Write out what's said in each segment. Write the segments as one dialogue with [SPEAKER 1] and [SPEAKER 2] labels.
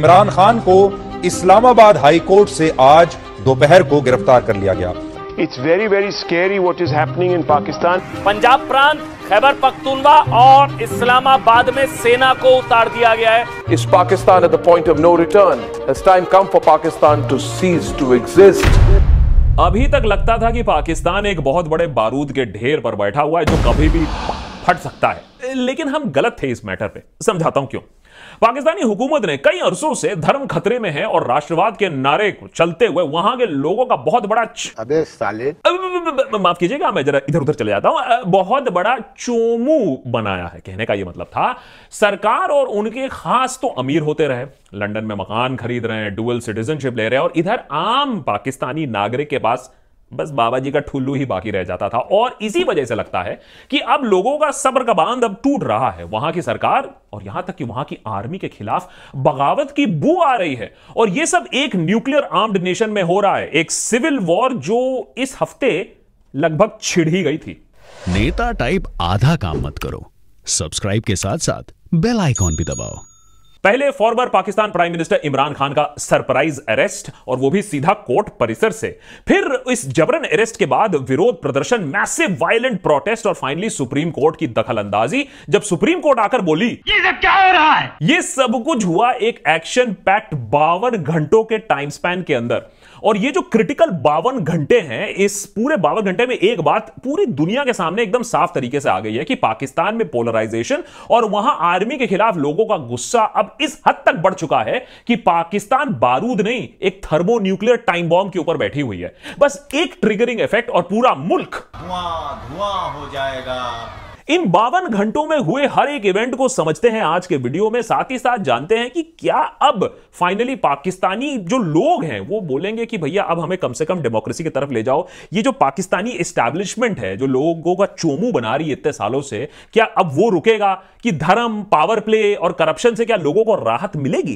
[SPEAKER 1] इमरान खान को Islamabad high court से आज दोपहर को गिरफ्तार कर लिया गया it's very very scary what is happening in Pakistan Punjab प्रांत खैबर पख्तूनवा और इस्लामाबाद में सेना को उतार दिया गया है इस Pakistan at the point of no return it's time come for Pakistan to cease to exist अभी तक लगता था कि पाकिस्तान एक बहुत बड़े बारूद के ढेर पर बैठा हुआ है जो कभी भी फट सकता है लेकिन हम गलत थे इस मैटर पे समझाता हूं क्यों पाकिस्तानी हुकूमत ने कई अरसों से धर्म खतरे में है और राष्ट्रवाद के नारे को चलते हुए वहां के लोगों का बहुत बड़ा अबे साले माफ कीजिएगा मैं जरा इधर उधर चले जाता हूं बहुत बड़ा चोमू बनाया है कहने का यह मतलब था सरकार और उनके खास तो अमीर होते रहे लंदन में मकान खरीद रहे हैं डुअल सिटीजनशिप ले रहे हैं और इधर आम पाकिस्तानी नागरिक के पास बस बाबा जी का ठुल्लू ही बाकी रह जाता था और इसी वजह से लगता है कि अब लोगों का सब्र का बांध अब टूट रहा है वहां की सरकार और यहां तक कि वहां की आर्मी के खिलाफ बगावत की बू आ रही है और यह सब एक न्यूक्लियर आर्म्ड नेशन में हो रहा है एक सिविल वॉर जो इस हफ्ते लगभग छिड़ ही गई थी नेता टाइप आधा काम मत करो सब्सक्राइब के साथ साथ बेल आइकॉन भी दबाओ पहले former Pakistan prime minister Imran Khan का सरप्राइज अरेस्ट और वो भी सीधा कोर्ट परिसर से फिर इस जबरन अरेस्ट के बाद विरोध प्रदर्शन मैसिव वायलेंट प्रोटेस्ट और फाइनली सुप्रीम कोर्ट की दखल अंदाजी जब सुप्रीम कोर्ट आकर बोली ये सब क्या हो रहा है ये सब कुछ हुआ एक एक्शन पैक्ट बावन घंटों के टाइम स्पैन के अंदर और ये जो क्रिटिकल बावन घंटे हैं इस पूरे बावन घंटे में एक बात पूरी दुनिया के सामने एकदम साफ तरीके से आ गई है कि पाकिस्तान में पोलराइजेशन और वहां आर्मी के खिलाफ लोगों का गुस्सा अब इस हद तक बढ़ चुका है कि पाकिस्तान बारूद नहीं एक थर्मोन्यूक्लियर टाइम बॉम्ब के ऊपर बैठी हुई है बस एक ट्रिगरिंग इफेक्ट और पूरा मुल्क धुआं धुआं हो जाएगा इन बावन घंटों में हुए हर एक इवेंट को समझते हैं आज के वीडियो में साथ ही साथ जानते हैं कि क्या अब फाइनली पाकिस्तानी जो लोग हैं वो बोलेंगे कि भैया अब हमें कम से कम डेमोक्रेसी की तरफ ले जाओ ये जो पाकिस्तानी एस्टैब्लिशमेंट है जो लोगों का चोमू बना रही है इतने सालों से क्या अब वो रुकेगा कि धर्म पावर प्ले और करप्शन से क्या लोगों को राहत मिलेगी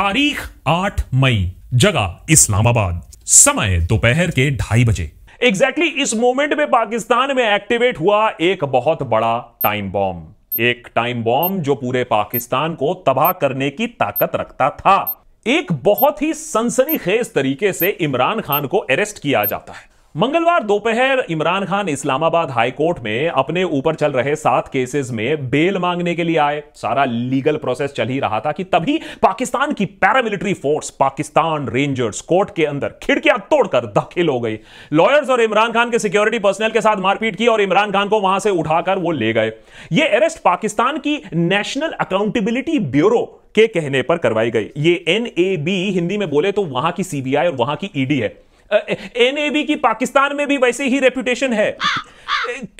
[SPEAKER 1] तारीख आठ मई जगह इस्लामाबाद समय दोपहर के ढाई बजे एग्जैक्टली exactly इस मोमेंट में पाकिस्तान में एक्टिवेट हुआ एक बहुत बड़ा टाइम बॉम्ब एक टाइम बॉम्ब जो पूरे पाकिस्तान को तबाह करने की ताकत रखता था एक बहुत ही सनसनीखेज तरीके से इमरान खान को अरेस्ट किया जाता है मंगलवार दोपहर इमरान खान इस्लामाबाद हाईकोर्ट में अपने ऊपर चल रहे सात केसेस में बेल मांगने के लिए आए सारा लीगल प्रोसेस चल ही रहा था कि तभी पाकिस्तान की paramilitary force Pakistan rangers court के अंदर खिड़कियां तोड़कर दाखिल हो गई लॉयर्स और इमरान खान के सिक्योरिटी पर्सनल के साथ मारपीट की और इमरान खान को वहां से उठाकर वो ले गए ये अरेस्ट पाकिस्तान की नेशनल अकाउंटेबिलिटी ब्यूरो के कहने पर करवाई गई ये एन हिंदी में बोले तो वहां की सीबीआई और वहां की ईडी e है एनएबी की पाकिस्तान में भी वैसे ही रेप्यूटेशन है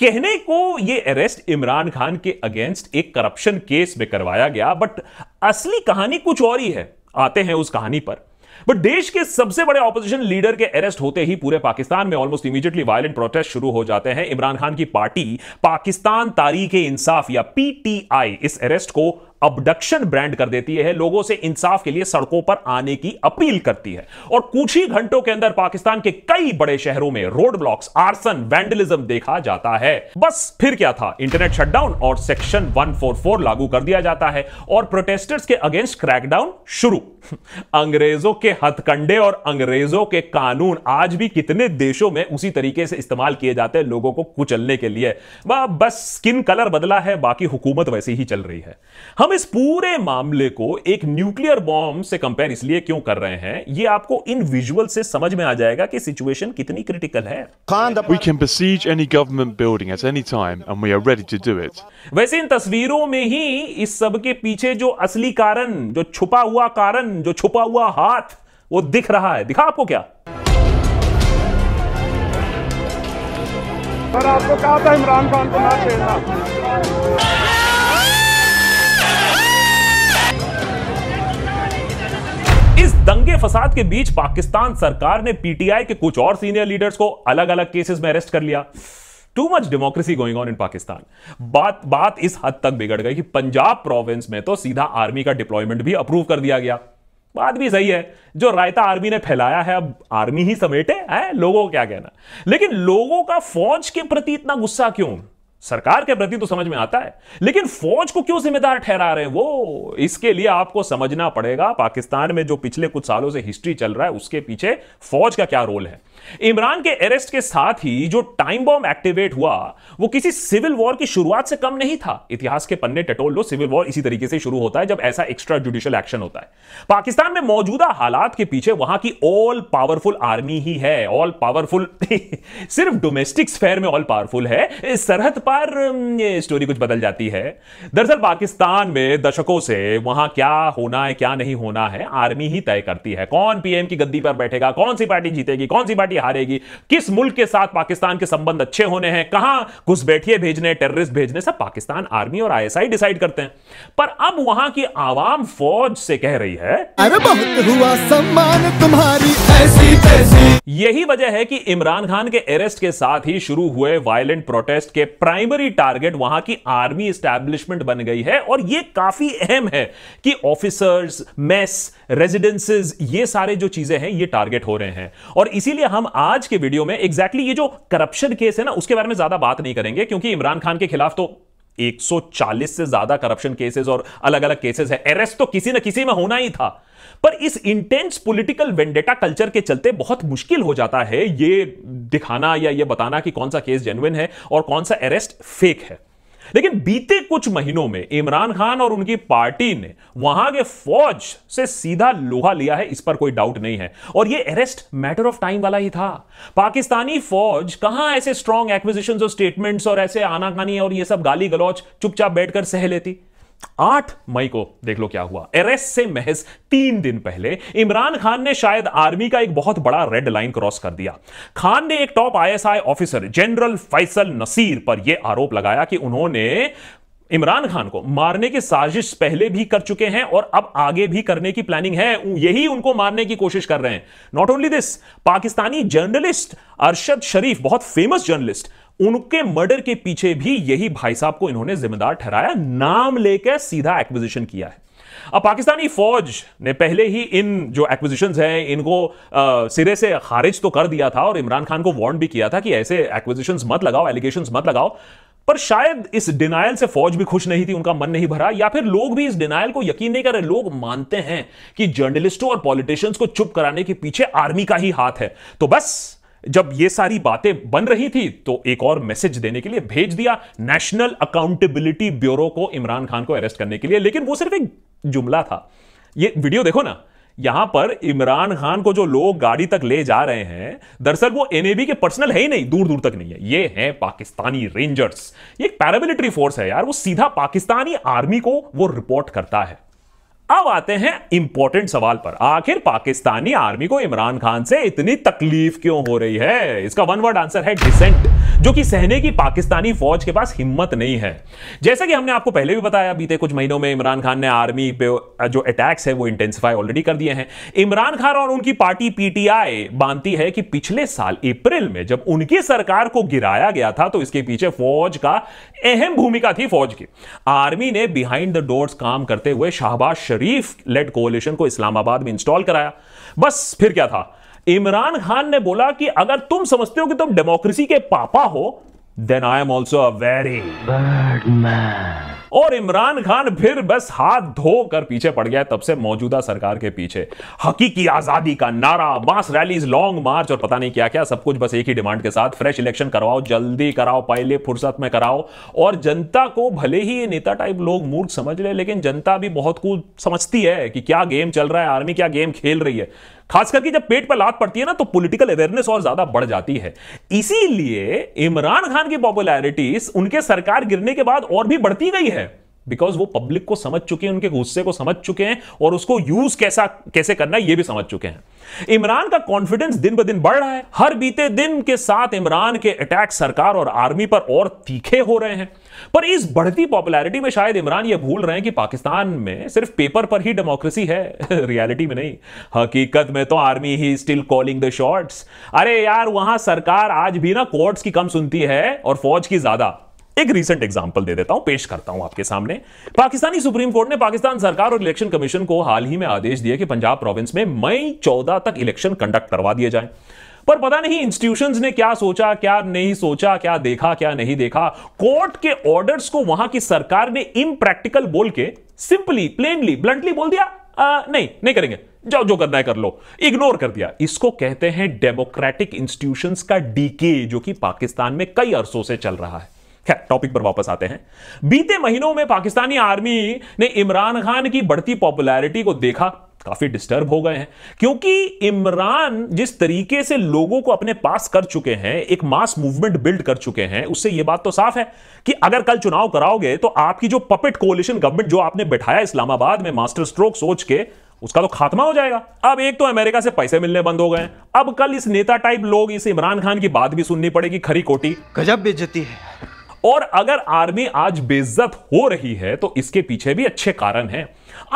[SPEAKER 1] कहने को ये अरेस्ट इमरान खान के अगेंस्ट एक करप्शन केस में करवाया गया बट असली कहानी कुछ और ही है आते हैं उस कहानी पर बट देश के सबसे बड़े ऑपोजिशन लीडर के अरेस्ट होते ही पूरे पाकिस्तान में ऑलमोस्ट इमीडिएटली वायलेंट प्रोटेस्ट शुरू हो जाते हैं इमरान खान की पार्टी पाकिस्तान तारीख इंसाफ या पीटीआई इस अरेस्ट को अबडक्शन ब्रांड कर देती है लोगों से इंसाफ के लिए सड़कों पर आने की अपील करती है और कुछ ही घंटों के अंदर पाकिस्तान के कई बड़े शहरों में रोड ब्लॉक्स आर्सन वैंडलिज्म देखा जाता है बस फिर क्या था इंटरनेट शटडाउन और सेक्शन 144 लागू कर दिया जाता है और प्रोटेस्टर्स के अगेंस्ट क्रैकडाउन शुरू अंग्रेजों के हथकंडे और अंग्रेजों के कानून आज भी कितने देशों में उसी तरीके से इस्तेमाल किए जाते हैं लोगों को कुचलने के लिए बस स्किन कलर बदला है बाकी हुकूमत वैसे ही चल रही है हम इस पूरे मामले को एक न्यूक्लियर बॉम्ब से कंपेयर इसलिए क्यों कर रहे हैं ये आपको इन विजुअल से समझ में आ जाएगा कि सिचुएशन कितनी क्रिटिकल है time वैसे इन तस्वीरों में ही इस सब के पीछे जो असली कारण जो छुपा हुआ कारण जो छुपा हुआ हाथ वो दिख रहा है दिखा आपको क्या सर आपको कहा था इमरान खान को ना खेलना दंगे फसाद के बीच पाकिस्तान सरकार ने पीटीआई के कुछ और सीनियर लीडर्स को अलग अलग केसेस में अरेस्ट कर लिया too much democracy going on in Pakistan बात बात इस हद तक बिगड़ गई कि पंजाब प्रोविंस में तो सीधा आर्मी का डिप्लॉयमेंट भी अप्रूव कर दिया गया बात भी सही है जो रायता आर्मी ने फैलाया है अब आर्मी ही समेटे है लोगों को क्या कहना लेकिन लोगों का फौज के प्रति इतना गुस्सा क्यों सरकार के प्रति तो समझ में आता है लेकिन फौज को क्यों जिम्मेदार ठहरा रहे हैं वो इसके लिए आपको समझना पड़ेगा पाकिस्तान में जो पिछले कुछ सालों से हिस्ट्री चल रहा है उसके पीछे फौज का क्या रोल है इमरान के अरेस्ट के साथ ही जो टाइम बॉम्ब एक्टिवेट हुआ वो किसी सिविल वॉर की शुरुआत से कम नहीं था इतिहास के पन्ने टटोल लो सिविल वॉर इसी तरीके से शुरू होता है जब ऐसा एक्स्ट्रा जुडिशियल एक्शन होता है पाकिस्तान में मौजूदा हालात के पीछे वहां की ऑल पावरफुल आर्मी ही है ऑल पावरफुल सिर्फ डोमेस्टिक स्फेयर में ऑल पावरफुल है सरहद पर पर ये स्टोरी कुछ बदल जाती है दरअसल पाकिस्तान में दशकों से वहां क्या होना है क्या नहीं होना है आर्मी ही तय करती है कौन पीएम की गद्दी पर बैठेगा कौन सी पार्टी जीतेगी कौन सी पार्टी हारेगी किस मुल्क के साथ पाकिस्तान के संबंध अच्छे होने हैं कहां बैठिए भेजने टेररिस्ट भेजने सब पाकिस्तान आर्मी और आईएसआई डिसाइड करते हैं पर अब वहां की आवाम फौज से कह रही है अरे बहुत हुआ सम्मान तुम्हारी ऐसी यही वजह है कि इमरान खान के अरेस्ट के साथ ही शुरू हुए वायलेंट प्रोटेस्ट के प्राइम प्राइमरी टारगेट वहां की आर्मी स्टैब्लिशमेंट बन गई है और ये काफी अहम है कि ऑफिसर्स मेस रेजिडेंसेस ये सारे जो चीजें हैं ये टारगेट हो रहे हैं और इसीलिए हम आज के वीडियो में एग्जैक्टली exactly ये जो करप्शन केस है ना उसके बारे में ज्यादा बात नहीं करेंगे क्योंकि इमरान खान के खिलाफ तो 140 से ज्यादा करप्शन केसेस और अलग अलग केसेस है अरेस्ट तो किसी ना किसी में होना ही था पर इस इंटेंस पॉलिटिकल वेंडेटा कल्चर के चलते बहुत मुश्किल हो जाता है ये दिखाना या ये बताना कि कौन सा केस जेनुइन है और कौन सा अरेस्ट फेक है लेकिन बीते कुछ महीनों में इमरान खान और उनकी पार्टी ने वहां के फौज से सीधा लोहा लिया है इस पर कोई डाउट नहीं है और यह अरेस्ट मैटर ऑफ टाइम वाला ही था पाकिस्तानी फौज कहां ऐसे स्ट्रॉन्ग एक्विजिशन और स्टेटमेंट्स और ऐसे आनाकानी और ये सब गाली गलौच चुपचाप बैठकर सह लेती आठ मई को देख लो क्या हुआ अरेस्ट से महज तीन दिन पहले इमरान खान ने शायद आर्मी का एक बहुत बड़ा रेड लाइन क्रॉस कर दिया खान ने एक top ISI officer general Faisal Naseer पर यह आरोप लगाया कि उन्होंने इमरान खान को मारने की साजिश पहले भी कर चुके हैं और अब आगे भी करने की प्लानिंग है यही उनको मारने की कोशिश कर रहे हैं not only this Pakistani journalist Arshad Sharif बहुत फेमस जर्नलिस्ट उनके मर्डर के पीछे भी यही भाई साहब को इन्होंने जिम्मेदार ठहराया नाम लेकर सीधा एक्विजिशन किया है अब पाकिस्तानी फौज ने पहले ही इन जो एक्विजिशन हैं इनको आ, सिरे से खारिज तो कर दिया था और इमरान खान को वार्न भी किया था कि ऐसे एक्विजिशन मत लगाओ एलिगेशन मत लगाओ पर शायद इस डिनायल से फौज भी खुश नहीं थी उनका मन नहीं भरा या फिर लोग भी इस डिनायल को यकीन नहीं कर रहे लोग मानते हैं कि जर्नलिस्टों और पॉलिटिशियंस को चुप कराने के पीछे आर्मी का ही हाथ है तो बस जब ये सारी बातें बन रही थी तो एक और मैसेज देने के लिए भेज दिया नेशनल अकाउंटेबिलिटी ब्यूरो को इमरान खान को अरेस्ट करने के लिए लेकिन वो सिर्फ एक जुमला था ये वीडियो देखो ना यहां पर इमरान खान को जो लोग गाड़ी तक ले जा रहे हैं दरअसल वो एनएबी के पर्सनल है ही नहीं दूर दूर तक नहीं है ये हैं पाकिस्तानी रेंजर्स ये एक पैरामिलिट्री फोर्स है यार वो सीधा पाकिस्तानी आर्मी को वो रिपोर्ट करता है अब आते हैं इंपॉर्टेंट सवाल पर आखिर पाकिस्तानी आर्मी को इमरान खान से इतनी तकलीफ क्यों हो रही है इसका वन वर्ड आंसर है डिसेंट जो कि सहने की पाकिस्तानी फौज के पास हिम्मत नहीं है जैसा कि हमने आपको पहले भी बताया बीते कुछ महीनों में इमरान खान ने आर्मी पे जो अटैक्स है वो इंटेंसिफाई ऑलरेडी कर दिए हैं इमरान खान और उनकी पार्टी पीटीआई मानती है कि पिछले साल अप्रैल में जब उनकी सरकार को गिराया गया था तो इसके पीछे फौज का अहम भूमिका थी फौज की आर्मी ने बिहाइंड द डोर्स काम करते हुए शाहबाज शरीफ लेड कोलिशन को इस्लामाबाद में इंस्टॉल कराया बस फिर क्या था इमरान खान ने बोला कि अगर तुम समझते हो कि तुम डेमोक्रेसी के पापा हो then I am also a very और इमरान खान फिर बस हाथ धो कर पीछे पड़ गया तब से मौजूदा सरकार के पीछे हकीकी आजादी का नारा मास रैलीज लॉन्ग मार्च और पता नहीं क्या क्या सब कुछ बस एक ही डिमांड के साथ फ्रेश इलेक्शन करवाओ जल्दी कराओ पहले फुर्सत में कराओ और जनता को भले ही ये नेता टाइप लोग मूर्ख समझ ले, लेकिन जनता भी बहुत कुछ समझती है कि क्या गेम चल रहा है आर्मी क्या गेम खेल रही है खास करके जब पेट पर लात पड़ती है ना तो पॉलिटिकल अवेयरनेस और ज्यादा बढ़ जाती है इसीलिए इमरान खान की पॉपुलैरिटी उनके सरकार गिरने के बाद और भी बढ़ती गई है बिकॉज वो पब्लिक को समझ चुके हैं उनके गुस्से को समझ चुके हैं और उसको यूज कैसा कैसे करना है ये भी समझ चुके हैं इमरान का कॉन्फिडेंस दिन ब दिन बढ़ रहा है हर बीते दिन के साथ इमरान के अटैक सरकार और आर्मी पर और तीखे हो रहे हैं पर इस बढ़ती पॉपुलैरिटी में शायद इमरान ये भूल रहे हैं कि पाकिस्तान में सिर्फ पेपर पर ही डेमोक्रेसी है रियलिटी में नहीं हकीकत में तो आर्मी ही स्टिल कॉलिंग द शॉट्स अरे यार वहां सरकार आज भी ना कोर्ट्स की कम सुनती है और फौज की ज्यादा एक रिसेंट एग्जाम्पल दे देता हूं पेश करता हूं आपके सामने पाकिस्तानी सुप्रीम कोर्ट ने पाकिस्तान सरकार और इलेक्शन कमीशन को हाल ही में आदेश दिया कि पंजाब प्रोविंस में मई चौदह तक इलेक्शन कंडक्ट करवा दिए जाए पर पता नहीं इंस्टीट्यूशन ने क्या सोचा क्या नहीं सोचा क्या देखा क्या नहीं देखा कोर्ट के ऑर्डर्स को वहां की सरकार ने इम्प्रैक्टिकल बोल के सिंपली प्लेनली ब्लंटली बोल दिया आ, नहीं नहीं करेंगे जाओ जो करना है कर लो इग्नोर कर दिया इसको कहते हैं डेमोक्रेटिक इंस्टीट्यूशंस का डीके जो कि पाकिस्तान में कई अरसों से चल रहा है खैर टॉपिक पर वापस आते हैं बीते महीनों में पाकिस्तानी आर्मी ने इमरान खान की बढ़ती पॉपुलैरिटी को देखा काफी डिस्टर्ब हो गए हैं क्योंकि इमरान जिस तरीके से लोगों को अपने पास कर चुके हैं एक मास मूवमेंट बिल्ड कर चुके हैं उससे यह बात तो साफ है कि अगर कल चुनाव कराओगे तो आपकी जो पपेट कोलिशन गवर्नमेंट जो आपने बैठाया इस्लामाबाद में मास्टर स्ट्रोक सोच के उसका तो खात्मा हो जाएगा अब एक तो अमेरिका से पैसे मिलने बंद हो गए अब कल इस नेता टाइप लोग इस इमरान खान की बात भी सुननी पड़ेगी खरी कोटी गजब बेचती है और अगर आर्मी आज बेइज्जत हो रही है तो इसके पीछे भी अच्छे कारण हैं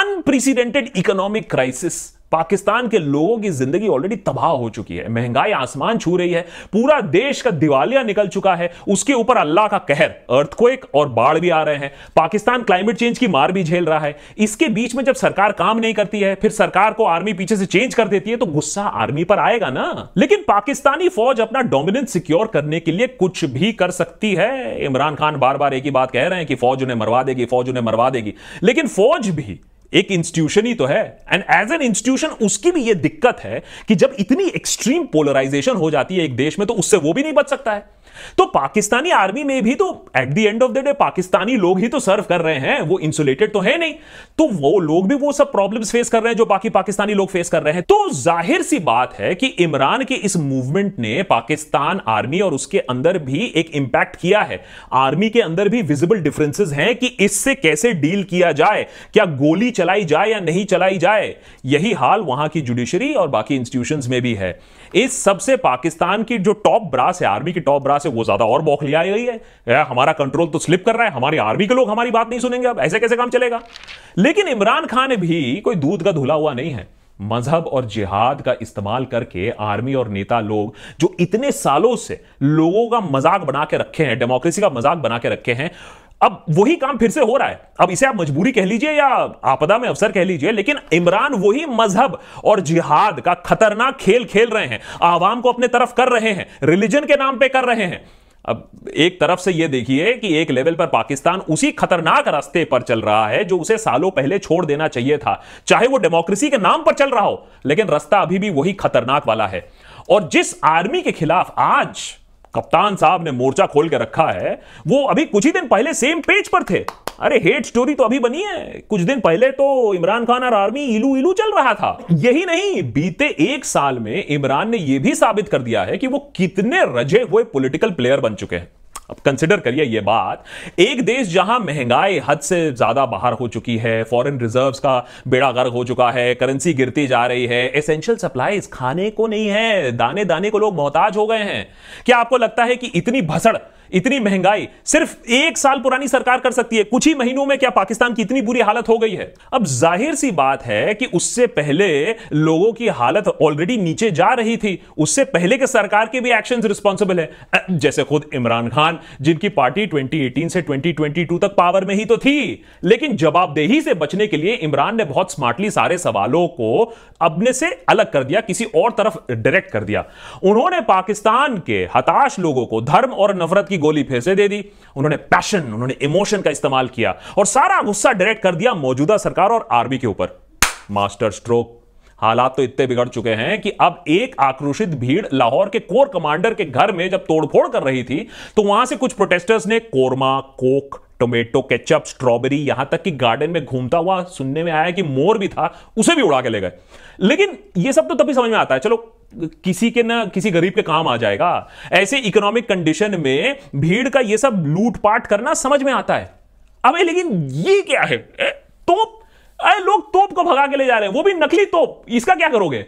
[SPEAKER 1] अनप्रेसिडेंटेड इकोनॉमिक क्राइसिस पाकिस्तान के लोगों की जिंदगी ऑलरेडी तबाह हो चुकी है महंगाई आसमान छू रही है पूरा देश का दिवालिया निकल चुका है उसके ऊपर अल्लाह का कहर अर्थक्वेक और बाढ़ भी आ रहे हैं पाकिस्तान क्लाइमेट चेंज की मार भी झेल रहा है इसके बीच में जब सरकार काम नहीं करती है फिर सरकार को आर्मी पीछे से चेंज कर देती है तो गुस्सा आर्मी पर आएगा ना लेकिन पाकिस्तानी फौज अपना डोमिनेंस सिक्योर करने के लिए कुछ भी कर सकती है इमरान खान बार बार एक ही बात कह रहे हैं कि फौज उन्हें मरवा देगी फौज उन्हें मरवा देगी लेकिन फौज भी एक इंस्टीट्यूशन ही तो है एंड एज एन इंस्टीट्यूशन उसकी भी यह दिक्कत है कि जब इतनी एक्सट्रीम पोलराइजेशन हो जाती है एक देश में तो उससे वो भी नहीं बच सकता है तो पाकिस्तानी आर्मी में भी तो at the end of the day Pakistani लोग ही तो सर्व कर रहे हैं वो इंसुलेटेड तो है नहीं तो वो लोग भी वो सब प्रॉब्लम्स फेस कर रहे हैं जो बाकी पाकिस्तानी लोग फेस कर रहे हैं तो जाहिर सी बात है कि इमरान के इस मूवमेंट ने पाकिस्तान आर्मी और उसके अंदर भी एक इंपैक्ट किया है आर्मी के अंदर भी विजिबल डिफरेंसेस हैं कि इससे कैसे डील किया जाए क्या गोली चलाई जाए या नहीं चलाई जाए यही हाल वहां की जुडिशरी और बाकी इंस्टीट्यूशन में भी है इस सबसे पाकिस्तान की जो टॉप ब्रास है आर्मी की टॉप ब्रास है वो ज्यादा और लिया गई है हमारा कंट्रोल तो स्लिप कर रहा है हमारी आर्मी के लोग हमारी बात नहीं सुनेंगे अब ऐसे कैसे काम चलेगा लेकिन इमरान खान भी कोई दूध का धुला हुआ नहीं है मजहब और जिहाद का इस्तेमाल करके आर्मी और नेता लोग जो इतने सालों से लोगों का मजाक बना के रखे हैं डेमोक्रेसी का मजाक बना के रखे हैं अब वही काम फिर से हो रहा है अब इसे आप मजबूरी कह लीजिए या आपदा में अवसर कह लीजिए लेकिन इमरान वही मजहब और जिहाद का खतरनाक खेल खेल रहे हैं आवाम को अपने तरफ कर रहे हैं रिलीजन के नाम पर कर रहे हैं अब एक तरफ से यह देखिए कि एक लेवल पर पाकिस्तान उसी खतरनाक रास्ते पर चल रहा है जो उसे सालों पहले छोड़ देना चाहिए था चाहे वो डेमोक्रेसी के नाम पर चल रहा हो लेकिन रास्ता अभी भी वही खतरनाक वाला है और जिस आर्मी के खिलाफ आज कप्तान साहब ने मोर्चा खोल के रखा है वो अभी कुछ ही दिन पहले सेम पेज पर थे अरे हेट स्टोरी तो अभी बनी है कुछ दिन पहले तो इमरान खान और आर्मी इलू इलू चल रहा था यही नहीं बीते एक साल में इमरान ने यह भी साबित कर दिया है कि वो कितने रजे हुए पॉलिटिकल प्लेयर बन चुके हैं अब कंसिडर करिए ये बात एक देश जहां महंगाई हद से ज्यादा बाहर हो चुकी है फॉरेन रिजर्व्स का बेड़ा गर्क हो चुका है करेंसी गिरती जा रही है एसेंशियल सप्लाईज खाने को नहीं है दाने दाने को लोग मोहताज हो गए हैं क्या आपको लगता है कि इतनी भसड़ इतनी महंगाई सिर्फ एक साल पुरानी सरकार कर सकती है कुछ ही महीनों में क्या पाकिस्तान की इतनी बुरी हालत हो गई है अब जाहिर सी बात है कि उससे पहले लोगों की हालत ऑलरेडी नीचे जा रही थी उससे पहले के सरकार के भी एक्शन रिस्पॉन्सिबल है जैसे खुद इमरान खान जिनकी पार्टी 2018 से 2022 तक पावर में ही तो थी लेकिन जवाबदेही से बचने के लिए इमरान ने बहुत स्मार्टली सारे सवालों को अपने से अलग कर दिया किसी और तरफ डायरेक्ट कर दिया उन्होंने पाकिस्तान के हताश लोगों को धर्म और नफरत की गोली फिर से दे दी उन्होंने पैशन उन्होंने इमोशन का इस्तेमाल किया और सारा गुस्सा डायरेक्ट कर दिया मौजूदा सरकार और आर्मी के ऊपर मास्टर स्ट्रोक हालात तो इतने बिगड़ चुके हैं कि अब एक आक्रोशित भीड़ लाहौर के कोर कमांडर के घर में जब तोड़फोड़ कर रही थी तो वहां से कुछ प्रोटेस्टर्स ने korma coke tomato ketchup strawberry यहां तक कि गार्डन में घूमता हुआ सुनने में आया कि मोर भी था उसे भी उड़ा के ले गए लेकिन ये सब तो तभी समझ में आता है चलो किसी के ना किसी गरीब के काम आ जाएगा ऐसे इकोनॉमिक कंडीशन में भीड़ का ये सब लूटपाट करना समझ में आता है अब लेकिन ये क्या है तोप अरे लोग तोप को भगा के ले जा रहे हैं वो भी नकली तोप इसका क्या करोगे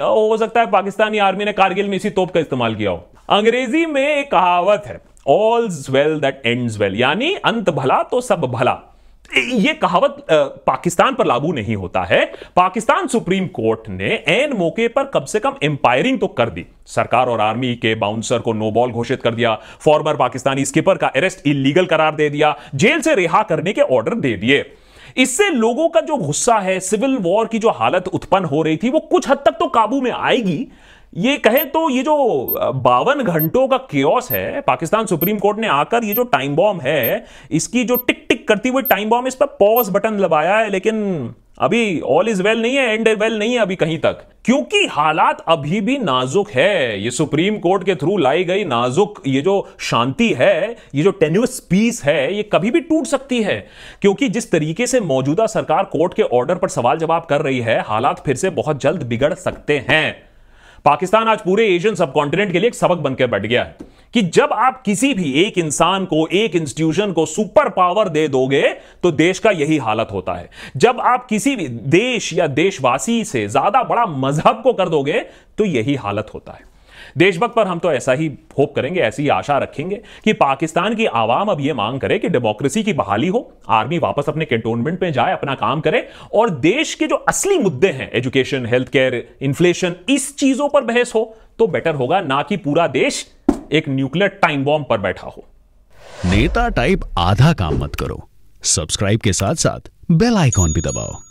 [SPEAKER 1] हो सकता है पाकिस्तानी आर्मी ने कारगिल में इसी तोप का इस्तेमाल किया हो अंग्रेजी में एक कहावत है all well that end well यानी अंत भला तो सब भला ये कहावत पाकिस्तान पर लागू नहीं होता है पाकिस्तान सुप्रीम कोर्ट ने एन मौके पर कम से कम एम्पायरिंग तो कर दी सरकार और आर्मी के बाउंसर को नो बॉल घोषित कर दिया फॉर्मर पाकिस्तानी स्किपर का अरेस्ट इलीगल करार दे दिया जेल से रिहा करने के ऑर्डर दे दिए इससे लोगों का जो गुस्सा है सिविल वॉर की जो हालत उत्पन्न हो रही थी वो कुछ हद तक तो काबू में आएगी ये कहें तो ये जो बावन घंटों का क्योस है पाकिस्तान सुप्रीम कोर्ट ने आकर ये जो टाइम बॉम्ब है इसकी जो टिक टिक करती हुई टाइम बॉम्ब इस पर पॉज बटन लगाया है लेकिन अभी ऑल इज वेल नहीं है एंड वेल नहीं है अभी कहीं तक क्योंकि हालात अभी भी नाजुक है ये सुप्रीम कोर्ट के थ्रू लाई गई नाजुक ये जो शांति है ये जो टेन्यूस पीस है ये कभी भी टूट सकती है क्योंकि जिस तरीके से मौजूदा सरकार कोर्ट के ऑर्डर पर सवाल जवाब कर रही है हालात फिर से बहुत जल्द बिगड़ सकते हैं पाकिस्तान आज पूरे एशियन सब कॉन्टिनेंट के लिए एक सबक बनकर बैठ गया है कि जब आप किसी भी एक इंसान को एक इंस्टीट्यूशन को सुपर पावर दे दोगे तो देश का यही हालत होता है जब आप किसी भी देश या देशवासी से ज्यादा बड़ा मजहब को कर दोगे तो यही हालत होता है देशभक्त पर हम तो ऐसा ही होप करेंगे ऐसी ही आशा रखेंगे कि पाकिस्तान की आवाम अब यह मांग करे कि डेमोक्रेसी की बहाली हो आर्मी वापस अपने कंटोनमेंट में जाए अपना काम करे और देश के जो असली मुद्दे हैं एजुकेशन हेल्थ केयर इन्फ्लेशन इस चीजों पर बहस हो तो बेटर होगा ना कि पूरा देश एक न्यूक्लियर टाइम बॉम्ब पर बैठा हो नेता टाइप आधा काम मत करो सब्सक्राइब के साथ साथ बेल आइकॉन भी दबाओ